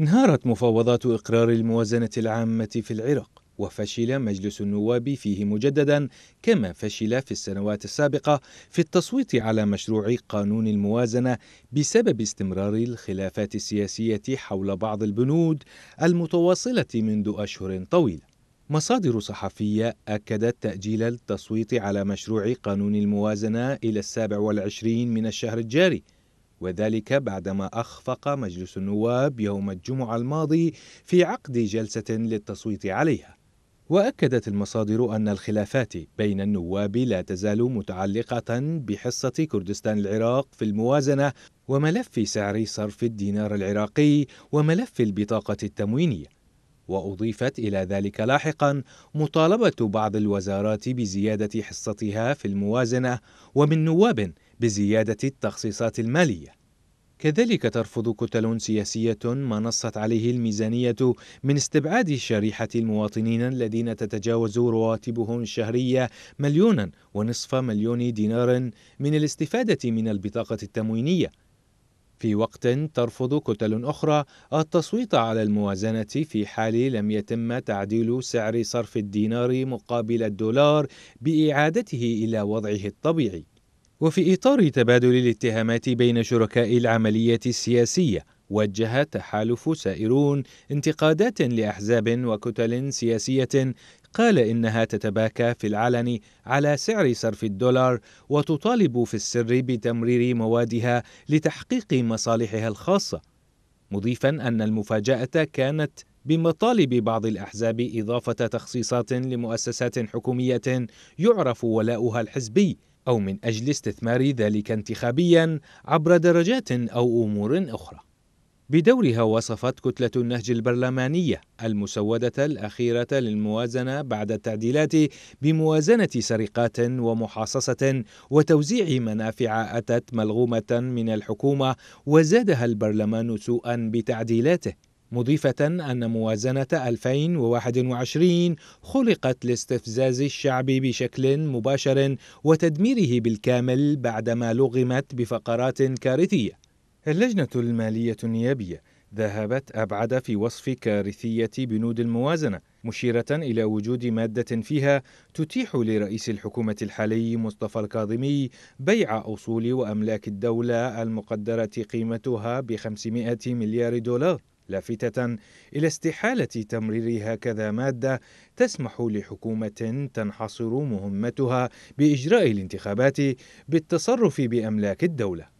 انهارت مفاوضات إقرار الموازنة العامة في العراق وفشل مجلس النواب فيه مجددا كما فشل في السنوات السابقة في التصويت على مشروع قانون الموازنة بسبب استمرار الخلافات السياسية حول بعض البنود المتواصلة منذ أشهر طويلة. مصادر صحفية أكدت تأجيل التصويت على مشروع قانون الموازنة إلى السابع والعشرين من الشهر الجاري وذلك بعدما أخفق مجلس النواب يوم الجمعة الماضي في عقد جلسة للتصويت عليها واكدت المصادر ان الخلافات بين النواب لا تزال متعلقه بحصه كردستان العراق في الموازنه وملف سعر صرف الدينار العراقي وملف البطاقه التموينيه وأضيفت إلى ذلك لاحقا مطالبة بعض الوزارات بزيادة حصتها في الموازنة ومن نواب بزيادة التخصيصات المالية كذلك ترفض كتل سياسية ما نصت عليه الميزانية من استبعاد شريحة المواطنين الذين تتجاوز رواتبهم الشهرية مليونا ونصف مليون دينار من الاستفادة من البطاقة التموينية في وقت ترفض كتل أخرى التصويت على الموازنة في حال لم يتم تعديل سعر صرف الدينار مقابل الدولار بإعادته إلى وضعه الطبيعي. وفي إطار تبادل الاتهامات بين شركاء العملية السياسية، وجه تحالف سائرون انتقادات لاحزاب وكتل سياسيه قال إنها تتباكى في العلن على سعر صرف الدولار وتطالب في السر بتمرير موادها لتحقيق مصالحها الخاصة مضيفا أن المفاجأة كانت بمطالب بعض الأحزاب إضافة تخصيصات لمؤسسات حكومية يعرف ولاؤها الحزبي أو من أجل استثمار ذلك انتخابيا عبر درجات أو أمور أخرى بدورها وصفت كتلة النهج البرلمانية المسودة الأخيرة للموازنة بعد التعديلات بموازنة سرقات ومحاصصة وتوزيع منافع أتت ملغومة من الحكومة وزادها البرلمان سوءا بتعديلاته مضيفة أن موازنة 2021 خلقت لاستفزاز الشعب بشكل مباشر وتدميره بالكامل بعدما لغمت بفقرات كارثية اللجنة المالية النيابية ذهبت أبعد في وصف كارثية بنود الموازنة مشيرة إلى وجود مادة فيها تتيح لرئيس الحكومة الحالي مصطفى الكاظمي بيع أصول وأملاك الدولة المقدرة قيمتها ب 500 مليار دولار لافتة إلى استحالة تمرير هكذا مادة تسمح لحكومة تنحصر مهمتها بإجراء الانتخابات بالتصرف بأملاك الدولة